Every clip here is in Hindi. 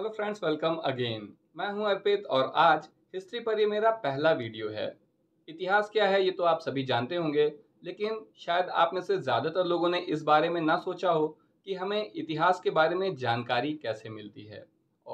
हेलो फ्रेंड्स वेलकम अगेन मैं हूं अर्पित और आज हिस्ट्री पर ये मेरा पहला वीडियो है इतिहास क्या है ये तो आप सभी जानते होंगे लेकिन शायद आप में से ज़्यादातर लोगों ने इस बारे में ना सोचा हो कि हमें इतिहास के बारे में जानकारी कैसे मिलती है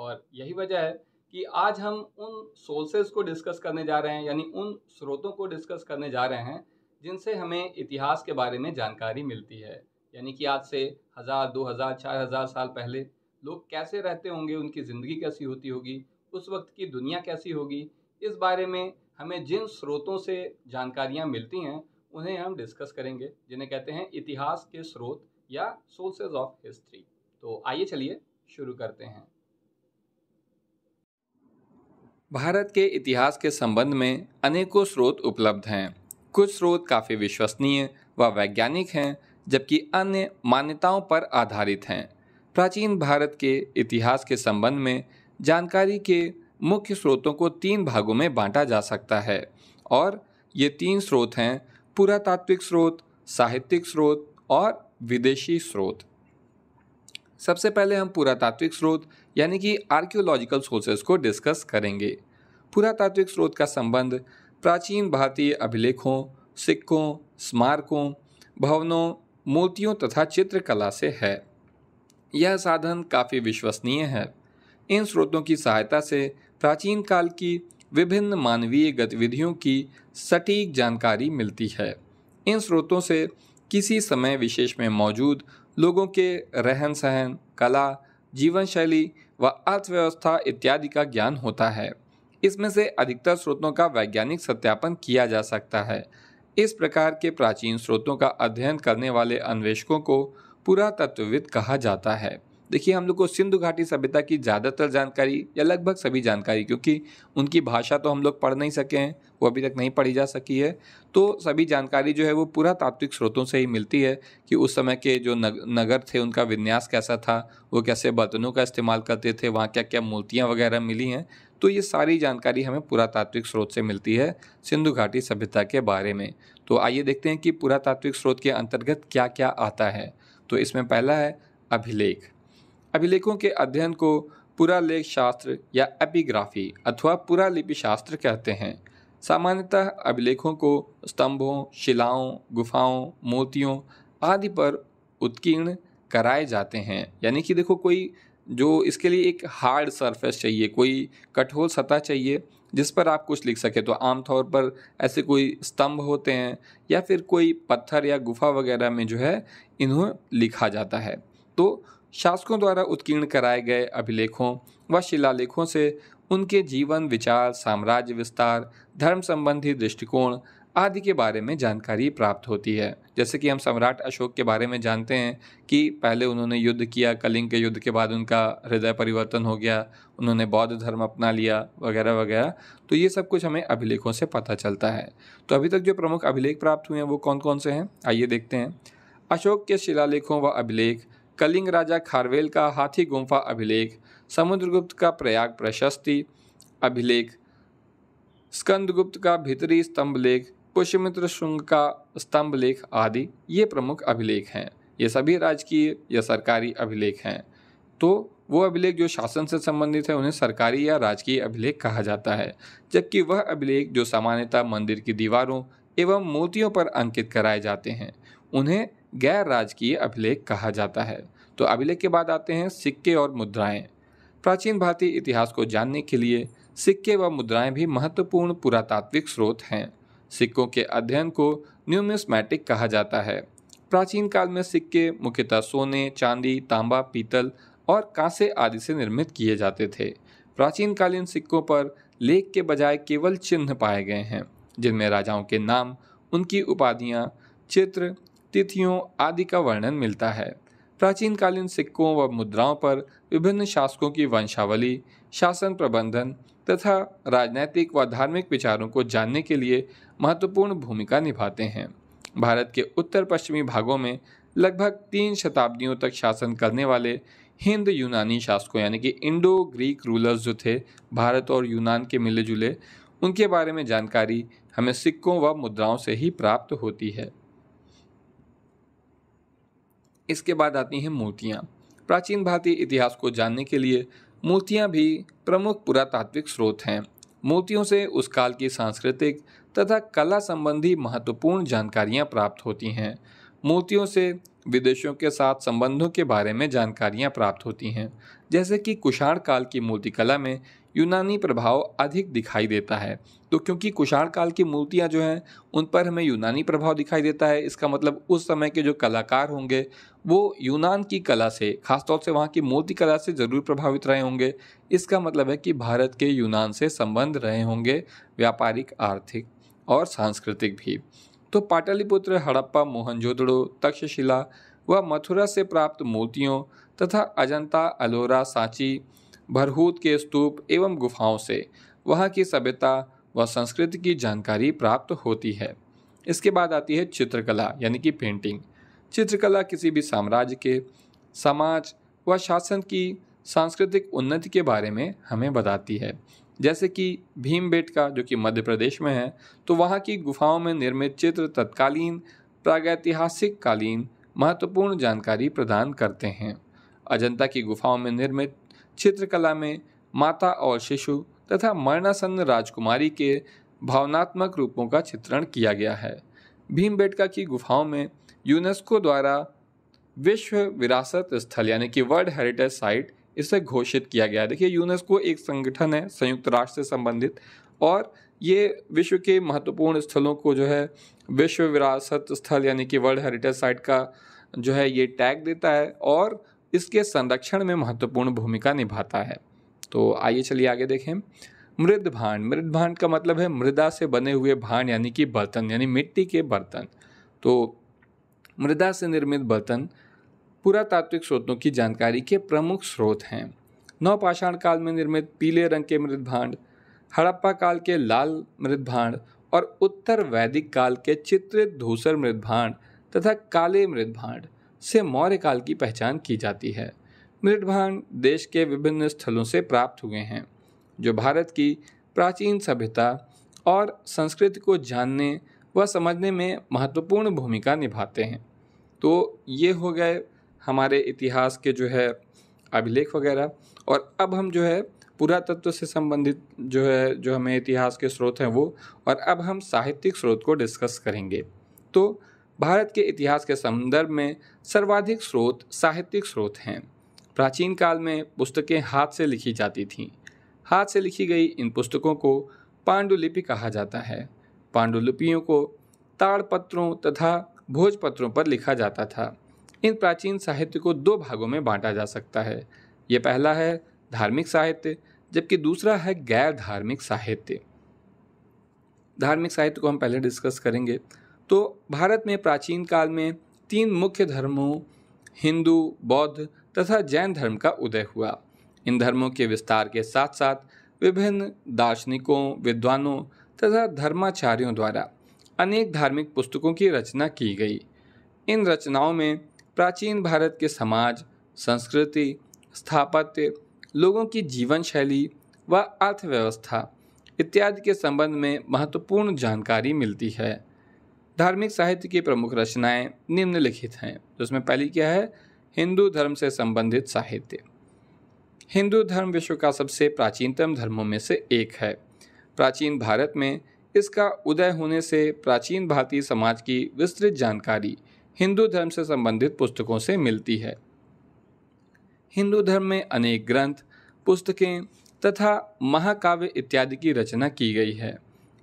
और यही वजह है कि आज हम उन सोर्सेज को डिस्कस करने जा रहे हैं यानी उन स्रोतों को डिस्कस करने जा रहे हैं जिनसे हमें इतिहास के बारे में जानकारी मिलती है यानी कि आज से हज़ार दो हज़ार चार हज़ार साल पहले लोग कैसे रहते होंगे उनकी ज़िंदगी कैसी होती होगी उस वक्त की दुनिया कैसी होगी इस बारे में हमें जिन स्रोतों से जानकारियाँ मिलती हैं उन्हें हम डिस्कस करेंगे जिन्हें कहते हैं इतिहास के स्रोत या सोर्सेज ऑफ हिस्ट्री तो आइए चलिए शुरू करते हैं भारत के इतिहास के संबंध में अनेकों स्रोत उपलब्ध हैं कुछ स्रोत काफ़ी विश्वसनीय व वैज्ञानिक हैं जबकि अन्य मान्यताओं पर आधारित हैं प्राचीन भारत के इतिहास के संबंध में जानकारी के मुख्य स्रोतों को तीन भागों में बांटा जा सकता है और ये तीन स्रोत हैं पुरातात्विक स्रोत साहित्यिक स्रोत और विदेशी स्रोत सबसे पहले हम पुरातात्विक स्रोत यानी कि आर्कियोलॉजिकल सोर्सेस को डिस्कस करेंगे पुरातात्विक स्रोत का संबंध प्राचीन भारतीय अभिलेखों सिक्कों स्मारकों भवनों मूर्तियों तथा चित्रकला से है यह साधन काफ़ी विश्वसनीय है इन स्रोतों की सहायता से प्राचीन काल की विभिन्न मानवीय गतिविधियों की सटीक जानकारी मिलती है इन स्रोतों से किसी समय विशेष में मौजूद लोगों के रहन सहन कला जीवन शैली व अर्थव्यवस्था इत्यादि का ज्ञान होता है इसमें से अधिकतर स्रोतों का वैज्ञानिक सत्यापन किया जा सकता है इस प्रकार के प्राचीन स्रोतों का अध्ययन करने वाले अन्वेषकों को पुरातत्वविद कहा जाता है देखिए हम लोग को सिंधु घाटी सभ्यता की ज़्यादातर जानकारी या लगभग सभी जानकारी क्योंकि उनकी भाषा तो हम लोग पढ़ नहीं सके हैं वो अभी तक नहीं पढ़ी जा सकी है तो सभी जानकारी जो है वो पूरा तात्विक स्रोतों से ही मिलती है कि उस समय के जो नग, नगर थे उनका विन्यास कैसा था वो कैसे बर्तनों का इस्तेमाल करते थे वहाँ क्या क्या मूर्तियाँ वगैरह मिली हैं तो ये सारी जानकारी हमें पुरातात्विक स्रोत से मिलती है सिंधु घाटी सभ्यता के बारे में तो आइए देखते हैं कि पुरातात्विक स्रोत के अंतर्गत क्या क्या आता है तो इसमें पहला है अभिलेख अभिलेखों के अध्ययन को पुरालेख शास्त्र या एपिग्राफी अथवा पुरालिपि शास्त्र कहते हैं सामान्यतः अभिलेखों को स्तंभों शिलाओं गुफाओं मोतियों आदि पर उत्कीर्ण कराए जाते हैं यानी कि देखो कोई जो इसके लिए एक हार्ड सरफेस चाहिए कोई कठोर सतह चाहिए जिस पर आप कुछ लिख सकें तो आमतौर पर ऐसे कोई स्तंभ होते हैं या फिर कोई पत्थर या गुफा वगैरह में जो है इन्हें लिखा जाता है तो शासकों द्वारा उत्कीर्ण कराए गए अभिलेखों व शिलालेखों से उनके जीवन विचार साम्राज्य विस्तार धर्म संबंधी दृष्टिकोण आदि के बारे में जानकारी प्राप्त होती है जैसे कि हम सम्राट अशोक के बारे में जानते हैं कि पहले उन्होंने युद्ध किया कलिंग के युद्ध के बाद उनका हृदय परिवर्तन हो गया उन्होंने बौद्ध धर्म अपना लिया वगैरह वगैरह तो ये सब कुछ हमें अभिलेखों से पता चलता है तो अभी तक जो प्रमुख अभिलेख प्राप्त हुए हैं वो कौन कौन से हैं आइए देखते हैं अशोक के शिलालेखों व अभिलेख कलिंग राजा खारवेल का हाथी गुम्फा अभिलेख समुद्रगुप्त का प्रयाग प्रशस्ति अभिलेख स्कंदगुप्त का भीतरी स्तंभ लेख पुष्यमित्र शुंग का स्तंभ लेख आदि ये प्रमुख अभिलेख हैं ये सभी राजकीय या सरकारी अभिलेख हैं तो वो अभिलेख जो शासन से संबंधित है उन्हें सरकारी या राजकीय अभिलेख कहा जाता है जबकि वह अभिलेख जो सामान्यतः मंदिर की दीवारों एवं मूर्तियों पर अंकित कराए जाते हैं उन्हें गैर राजकीय अभिलेख कहा जाता है तो अभिलेख के बाद आते हैं सिक्के और मुद्राएं प्राचीन भारतीय इतिहास को जानने के लिए सिक्के व मुद्राएं भी महत्वपूर्ण पुरातात्विक स्रोत हैं सिक्कों के अध्ययन को न्यूमिस्मैटिक कहा जाता है प्राचीन काल में सिक्के मुख्यतः सोने चांदी तांबा पीतल और कांसे आदि से निर्मित किए जाते थे प्राचीन कालीन सिक्कों पर लेख के बजाय केवल चिन्ह पाए गए हैं जिनमें राजाओं के नाम उनकी उपाधियाँ चित्र तिथियों आदि का वर्णन मिलता है प्राचीन कालीन सिक्कों व मुद्राओं पर विभिन्न शासकों की वंशावली शासन प्रबंधन तथा राजनैतिक व धार्मिक विचारों को जानने के लिए महत्वपूर्ण भूमिका निभाते हैं भारत के उत्तर पश्चिमी भागों में लगभग तीन शताब्दियों तक शासन करने वाले हिंद यूनानी शासकों यानी कि इंडो ग्रीक रूलर्स जो थे भारत और यूनान के मिले जुले उनके बारे में जानकारी हमें सिक्कों व मुद्राओं से ही प्राप्त होती है इसके बाद आती हैं मूर्तियाँ प्राचीन भारतीय इतिहास को जानने के लिए मूर्तियाँ भी प्रमुख पुरातात्विक स्रोत हैं मूर्तियों से उस काल की सांस्कृतिक तथा कला संबंधी महत्वपूर्ण जानकारियाँ प्राप्त होती हैं मूर्तियों से विदेशों के साथ संबंधों के बारे में जानकारियाँ प्राप्त होती हैं जैसे कि कुषाण काल की मूर्तिकला में यूनानी प्रभाव अधिक दिखाई देता है तो क्योंकि कुषाण काल की मूर्तियाँ जो हैं उन पर हमें यूनानी प्रभाव दिखाई देता है इसका मतलब उस समय के जो कलाकार होंगे वो यूनान की कला से खासतौर से वहाँ की मूर्ति कला से ज़रूर प्रभावित रहे होंगे इसका मतलब है कि भारत के यूनान से संबंध रहे होंगे व्यापारिक आर्थिक और सांस्कृतिक भी तो पाटलिपुत्र हड़प्पा मोहनजोदड़ो तक्षशिला व मथुरा से प्राप्त मूर्तियों तथा अजंता अलोरा सांची भरहूत के स्तूप एवं गुफाओं से वहाँ की सभ्यता व संस्कृति की जानकारी प्राप्त होती है इसके बाद आती है चित्रकला यानी कि पेंटिंग चित्रकला किसी भी साम्राज्य के समाज व शासन की सांस्कृतिक उन्नति के बारे में हमें बताती है जैसे कि भीम का जो कि मध्य प्रदेश में है तो वहाँ की गुफाओं में निर्मित चित्र तत्कालीन प्रागैतिहासिक कालीन महत्वपूर्ण जानकारी प्रदान करते हैं अजंता की गुफाओं में निर्मित चित्रकला में माता और शिशु तथा मरणासन्न राजकुमारी के भावनात्मक रूपों का चित्रण किया गया है भीमबेटका की गुफाओं में यूनेस्को द्वारा विश्व विरासत स्थल यानी कि वर्ल्ड हेरिटेज साइट इसे घोषित किया गया है देखिए यूनेस्को एक संगठन है संयुक्त राष्ट्र से संबंधित और ये विश्व के महत्वपूर्ण स्थलों को जो है विश्व विरासत स्थल यानी कि वर्ल्ड हेरिटेज साइट का जो है ये टैग देता है और इसके संरक्षण में महत्वपूर्ण भूमिका निभाता है तो आइए चलिए आगे देखें मृद भांड मृद भांड का मतलब है मृदा से बने हुए भांड यानी कि बर्तन यानी मिट्टी के बर्तन तो मृदा से निर्मित बर्तन पुरातात्विक स्रोतों की जानकारी के प्रमुख स्रोत हैं नौपाषाण काल में निर्मित पीले रंग के मृद भांड हड़प्पा काल के लाल मृद भांड और उत्तर वैदिक काल के चित्रित धूसर मृद भांड तथा काले मृद भांड से मौर्य काल की पहचान की जाती है मृत देश के विभिन्न स्थलों से प्राप्त हुए हैं जो भारत की प्राचीन सभ्यता और संस्कृति को जानने व समझने में महत्वपूर्ण भूमिका निभाते हैं तो ये हो गए हमारे इतिहास के जो है अभिलेख वगैरह और अब हम जो है पुरातत्व से संबंधित जो है जो हमें इतिहास के स्रोत हैं वो और अब हम साहित्यिक स्रोत को डिस्कस करेंगे तो भारत के इतिहास के संदर्भ में सर्वाधिक स्रोत साहित्यिक स्रोत हैं प्राचीन काल में पुस्तकें हाथ से लिखी जाती थीं हाथ से लिखी गई इन पुस्तकों को पांडुलिपि कहा जाता है पांडुलिपियों को ताड़पत्रों तथा भोजपत्रों पर लिखा जाता था इन प्राचीन साहित्य को दो भागों में बांटा जा सकता है ये पहला है धार्मिक साहित्य जबकि दूसरा है गैर धार्मिक साहित्य धार्मिक साहित्य को हम पहले डिस्कस करेंगे तो भारत में प्राचीन काल में तीन मुख्य धर्मों हिंदू बौद्ध तथा जैन धर्म का उदय हुआ इन धर्मों के विस्तार के साथ साथ विभिन्न दार्शनिकों विद्वानों तथा धर्माचार्यों द्वारा अनेक धार्मिक पुस्तकों की रचना की गई इन रचनाओं में प्राचीन भारत के समाज संस्कृति स्थापत्य लोगों की जीवन शैली व अर्थव्यवस्था इत्यादि के संबंध में महत्वपूर्ण जानकारी मिलती है धार्मिक साहित्य की प्रमुख रचनाएं निम्नलिखित हैं जिसमें पहली क्या है हिंदू धर्म से संबंधित साहित्य हिंदू धर्म विश्व का सबसे प्राचीनतम धर्मों में से एक है प्राचीन भारत में इसका उदय होने से प्राचीन भारतीय समाज की विस्तृत जानकारी हिंदू धर्म से संबंधित पुस्तकों से मिलती है हिंदू धर्म में अनेक ग्रंथ पुस्तकें तथा महाकाव्य इत्यादि की रचना की गई है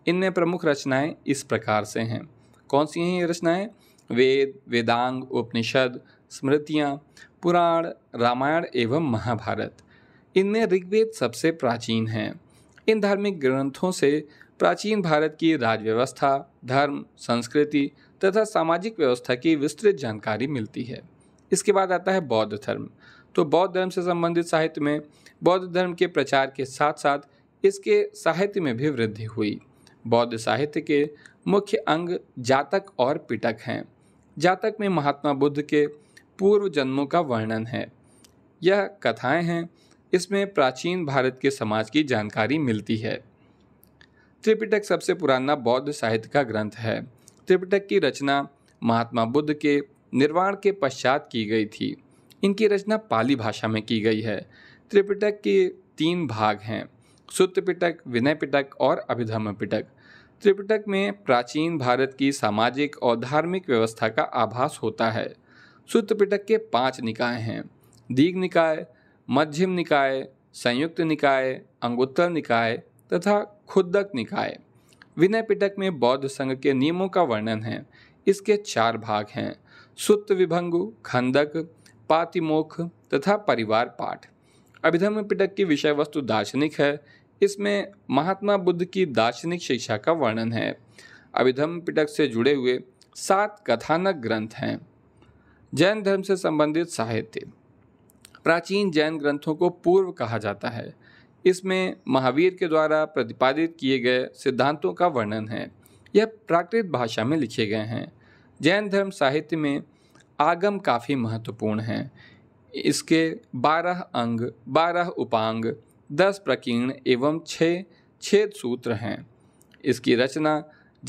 इनमें प्रमुख रचनाएं इस प्रकार से हैं कौन सी हैं ये रचनाएं वेद वेदांग उपनिषद स्मृतियाँ पुराण रामायण एवं महाभारत इनमें ऋग्वेद सबसे प्राचीन हैं इन धार्मिक ग्रंथों से प्राचीन भारत की राजव्यवस्था धर्म संस्कृति तथा सामाजिक व्यवस्था की विस्तृत जानकारी मिलती है इसके बाद आता है बौद्ध धर्म तो बौद्ध धर्म से संबंधित साहित्य में बौद्ध धर्म के प्रचार के साथ साथ इसके साहित्य में भी वृद्धि हुई बौद्ध साहित्य के मुख्य अंग जातक और पिटक हैं जातक में महात्मा बुद्ध के पूर्व जन्मों का वर्णन है यह कथाएं हैं इसमें प्राचीन भारत के समाज की जानकारी मिलती है त्रिपिटक सबसे पुराना बौद्ध साहित्य का ग्रंथ है त्रिपिटक की रचना महात्मा बुद्ध के निर्वाण के पश्चात की गई थी इनकी रचना पाली भाषा में की गई है त्रिपिटक के तीन भाग हैं सुत्त विनय पिटक और अभिधर्म पिटक त्रिपिटक में प्राचीन भारत की सामाजिक और धार्मिक व्यवस्था का आभास होता है सूत्रपिटक के पांच निकाय हैं दीघ निकाय मध्यम निकाय संयुक्त निकाय अंगुत्तर निकाय तथा खुदक निकाय विनय पिटक में बौद्ध संघ के नियमों का वर्णन है इसके चार भाग हैं सूत्र विभंग खंदक पातिमोख तथा परिवार पाठ अभिधर्म पिटक की विषय वस्तु दार्शनिक है इसमें महात्मा बुद्ध की दार्शनिक शिक्षा का वर्णन है अभिधम पिटक से जुड़े हुए सात कथानक ग्रंथ हैं जैन धर्म से संबंधित साहित्य प्राचीन जैन ग्रंथों को पूर्व कहा जाता है इसमें महावीर के द्वारा प्रतिपादित किए गए सिद्धांतों का वर्णन है यह प्राकृत भाषा में लिखे गए हैं जैन धर्म साहित्य में आगम काफ़ी महत्वपूर्ण है इसके बारह अंग बारह उपांग दस प्रकीर्ण एवं छः छेद सूत्र हैं इसकी रचना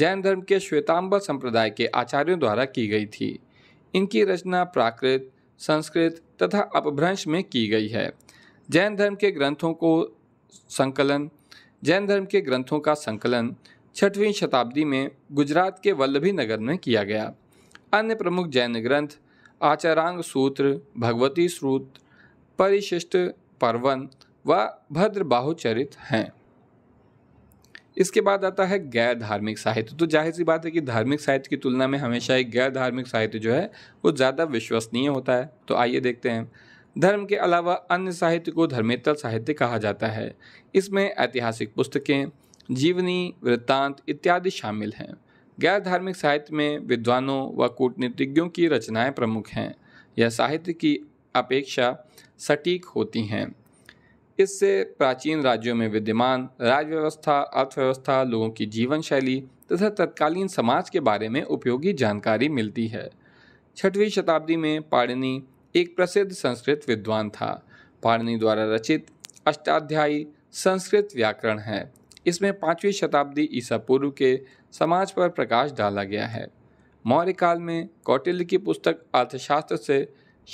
जैन धर्म के श्वेतांबर संप्रदाय के आचार्यों द्वारा की गई थी इनकी रचना प्राकृत संस्कृत तथा अपभ्रंश में की गई है जैन धर्म के ग्रंथों को संकलन जैन धर्म के ग्रंथों का संकलन छठवीं शताब्दी में गुजरात के वल्लभी नगर में किया गया अन्य प्रमुख जैन ग्रंथ आचारांग सूत्र भगवती सूत्र परिशिष्ट पर्वन व भद्र बाहुचरित हैं इसके बाद आता है गैर धार्मिक साहित्य तो जाहिर सी बात है कि धार्मिक साहित्य की तुलना में हमेशा एक गैर धार्मिक साहित्य जो है वो ज़्यादा विश्वसनीय होता है तो आइए देखते हैं धर्म के अलावा अन्य साहित्य को धर्मेतर साहित्य कहा जाता है इसमें ऐतिहासिक पुस्तकें जीवनी वृत्तांत इत्यादि शामिल हैं गैर धार्मिक साहित्य में विद्वानों व कूटनीतिज्ञों की रचनाएं प्रमुख हैं यह साहित्य की अपेक्षा सटीक होती हैं इससे प्राचीन राज्यों में विद्यमान राज्य व्यवस्था अर्थव्यवस्था लोगों की जीवन शैली तथा तत्कालीन समाज के बारे में उपयोगी जानकारी मिलती है छठवीं शताब्दी में पाणिनी एक प्रसिद्ध संस्कृत विद्वान था पाणिनी द्वारा रचित अष्टाध्यायी संस्कृत व्याकरण है इसमें पाँचवीं शताब्दी ईसा पूर्व के समाज पर प्रकाश डाला गया है मौर्य काल में कौटिल्य की पुस्तक अर्थशास्त्र से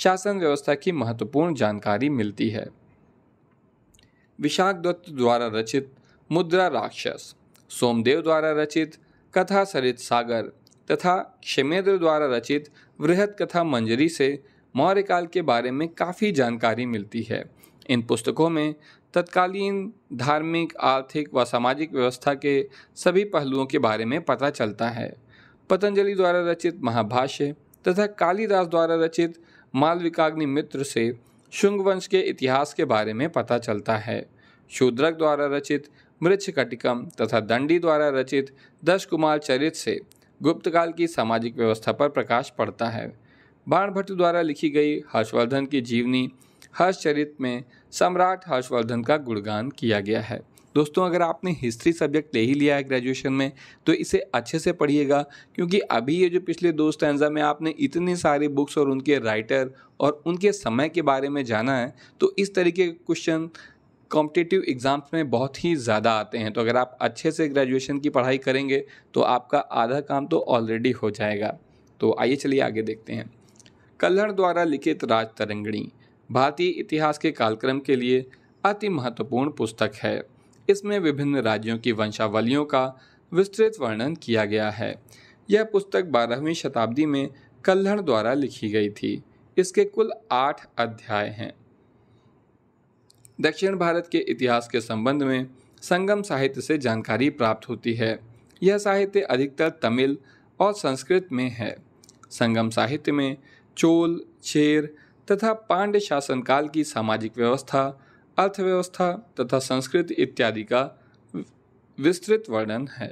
शासन व्यवस्था की महत्वपूर्ण जानकारी मिलती है विशाख दत्त द्वारा रचित मुद्रा राक्षस सोमदेव द्वारा रचित कथा सरित सागर तथा क्षेमेंद्र द्वारा रचित वृहत कथा मंजरी से मौर्य काल के बारे में काफ़ी जानकारी मिलती है इन पुस्तकों में तत्कालीन धार्मिक आर्थिक व सामाजिक व्यवस्था के सभी पहलुओं के बारे में पता चलता है पतंजलि द्वारा रचित महाभाष्य तथा कालिदास द्वारा रचित मालविकाग्नि मित्र से शुंग वंश के इतिहास के बारे में पता चलता है शूद्रक द्वारा रचित कटिकम तथा दंडी द्वारा रचित दश कुमार चरित से गुप्तकाल की सामाजिक व्यवस्था पर प्रकाश पड़ता है बाणभट्ट द्वारा लिखी गई हर्षवर्धन की जीवनी हर्षचरित में सम्राट हर्षवर्धन का गुणगान किया गया है दोस्तों अगर आपने हिस्ट्री सब्जेक्ट ले ही लिया है ग्रेजुएशन में तो इसे अच्छे से पढ़िएगा क्योंकि अभी ये जो पिछले दो स्टैंडा में आपने इतनी सारी बुक्स और उनके राइटर और उनके समय के बारे में जाना है तो इस तरीके के क्वेश्चन कॉम्पिटेटिव एग्ज़ाम्स में बहुत ही ज़्यादा आते हैं तो अगर आप अच्छे से ग्रेजुएशन की पढ़ाई करेंगे तो आपका आधा काम तो ऑलरेडी हो जाएगा तो आइए चलिए आगे देखते हैं कल्हड़ द्वारा लिखित राज तरंगणी भारतीय इतिहास के कालक्रम के लिए अति महत्वपूर्ण पुस्तक है इसमें विभिन्न राज्यों की वंशावलियों का विस्तृत वर्णन किया गया है यह पुस्तक बारहवीं शताब्दी में कल्हण द्वारा लिखी गई थी इसके कुल आठ अध्याय हैं दक्षिण भारत के इतिहास के संबंध में संगम साहित्य से जानकारी प्राप्त होती है यह साहित्य अधिकतर तमिल और संस्कृत में है संगम साहित्य में चोल शेर तथा पांड्य शासनकाल की सामाजिक व्यवस्था अर्थव्यवस्था तथा संस्कृति इत्यादि का विस्तृत वर्णन है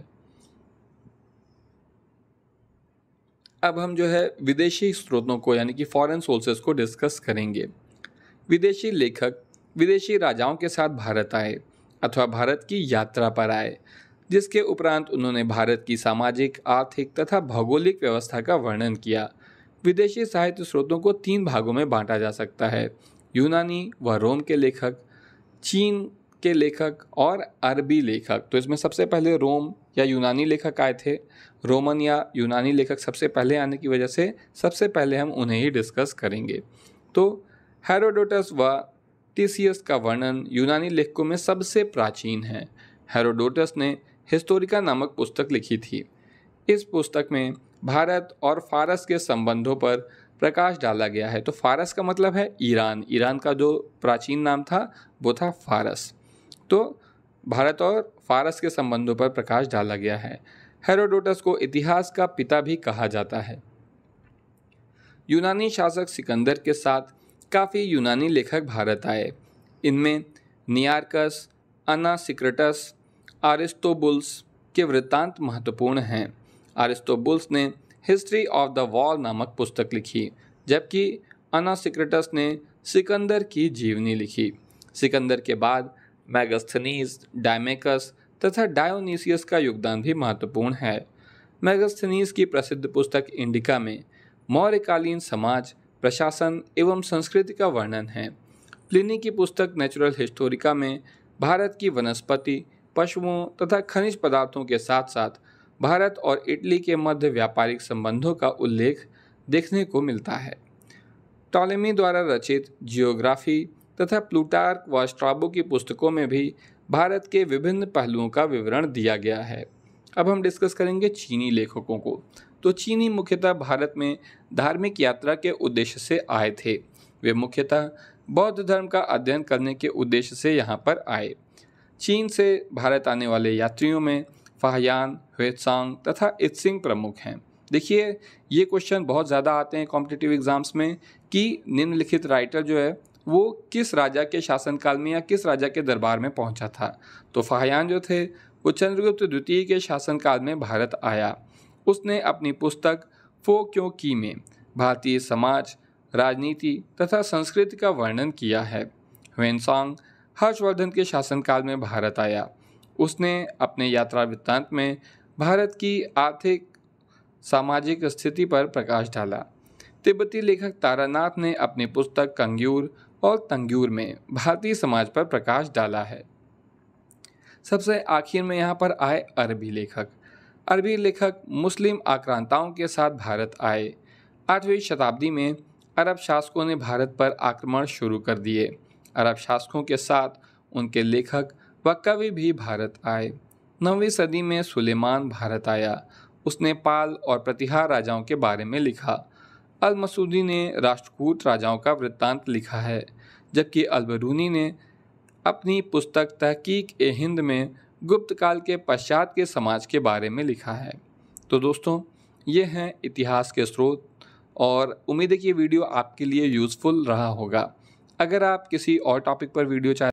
अब हम जो है विदेशी स्रोतों को यानी कि फॉरेन सोर्सेस को डिस्कस करेंगे विदेशी लेखक विदेशी राजाओं के साथ भारत आए अथवा भारत की यात्रा पर आए जिसके उपरांत उन्होंने भारत की सामाजिक आर्थिक तथा भौगोलिक व्यवस्था का वर्णन किया विदेशी साहित्य स्रोतों को तीन भागों में बांटा जा सकता है यूनानी व रोम के लेखक चीन के लेखक और अरबी लेखक तो इसमें सबसे पहले रोम या यूनानी लेखक आए थे रोमन या यूनानी लेखक सबसे पहले आने की वजह से सबसे पहले हम उन्हें ही डिस्कस करेंगे तो हेरोडोटस व टीसीएस का वर्णन यूनानी लेखकों में सबसे प्राचीन है हेरोडोटस ने हिस्टोरिका नामक पुस्तक लिखी थी इस पुस्तक में भारत और फारस के संबंधों पर प्रकाश डाला गया है तो फारस का मतलब है ईरान ईरान का जो प्राचीन नाम था वो था फारस तो भारत और फारस के संबंधों पर प्रकाश डाला गया है हेरोडोटस को इतिहास का पिता भी कहा जाता है यूनानी शासक सिकंदर के साथ काफ़ी यूनानी लेखक भारत आए इनमें नियार्कस अना आरिस्तोबुल्स के वृत्तांत महत्वपूर्ण हैं आरिस्तोबुल्स ने हिस्ट्री ऑफ द वॉल नामक पुस्तक लिखी जबकि अना सिक्रेटस ने सिकंदर की जीवनी लिखी सिकंदर के बाद मैगस्थनीज डायमेकस तथा डायोनीसियस का योगदान भी महत्वपूर्ण है मैगस्थनीज की प्रसिद्ध पुस्तक इंडिका में मौर्यकालीन समाज प्रशासन एवं संस्कृति का वर्णन है प्लिनी की पुस्तक नेचुरल हिस्टोरिका में भारत की वनस्पति पशुओं तथा खनिज पदार्थों के साथ साथ भारत और इटली के मध्य व्यापारिक संबंधों का उल्लेख देखने को मिलता है टॉलेमी द्वारा रचित जियोग्राफी तथा प्लूटार्क व स्ट्राबो की पुस्तकों में भी भारत के विभिन्न पहलुओं का विवरण दिया गया है अब हम डिस्कस करेंगे चीनी लेखकों को तो चीनी मुख्यतः भारत में धार्मिक यात्रा के उद्देश्य से आए थे वे मुख्यतः बौद्ध धर्म का अध्ययन करने के उद्देश्य से यहाँ पर आए चीन से भारत आने वाले यात्रियों में फाहयान हुएसांग तथा इत्सिंग प्रमुख हैं देखिए ये क्वेश्चन बहुत ज़्यादा आते हैं कॉम्पिटिटिव एग्ज़ाम्स में कि निम्नलिखित राइटर जो है वो किस राजा के शासनकाल में या किस राजा के दरबार में पहुंचा था तो फाहयान जो थे वो चंद्रगुप्त द्वितीय के शासनकाल में भारत आया उसने अपनी पुस्तक फो क्यों की में भारतीय समाज राजनीति तथा संस्कृति का वर्णन किया है हुएनसांग हर्षवर्धन के शासनकाल में भारत आया उसने अपने यात्रा वृत्तांत में भारत की आर्थिक सामाजिक स्थिति पर प्रकाश डाला तिब्बती लेखक तारानाथ ने अपनी पुस्तक कंग्यूर और तंग्यूर में भारतीय समाज पर प्रकाश डाला है सबसे आखिर में यहाँ पर आए अरबी लेखक अरबी लेखक मुस्लिम आक्रांताओं के साथ भारत आए आठवीं शताब्दी में अरब शासकों ने भारत पर आक्रमण शुरू कर दिए अरब शासकों के साथ उनके लेखक वह कभी भी भारत आए नौवीं सदी में सुलेमान भारत आया उसने पाल और प्रतिहार राजाओं के बारे में लिखा अल मसूदी ने राष्ट्रकूट राजाओं का वृत्तांत लिखा है जबकि अलबरूनी ने अपनी पुस्तक तहकीक ए हिंद में गुप्त काल के पश्चात के समाज के बारे में लिखा है तो दोस्तों ये हैं इतिहास के स्रोत और उम्मीद है कि ये वीडियो आपके लिए यूज़फुल रहा होगा अगर आप किसी और टॉपिक पर वीडियो चाहें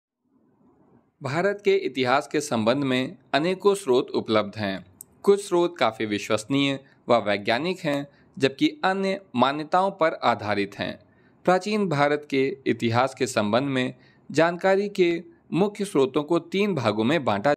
भारत के इतिहास के संबंध में अनेकों स्रोत उपलब्ध हैं कुछ स्रोत काफ़ी विश्वसनीय व वैज्ञानिक हैं जबकि अन्य मान्यताओं पर आधारित हैं प्राचीन भारत के इतिहास के संबंध में जानकारी के मुख्य स्रोतों को तीन भागों में बांटा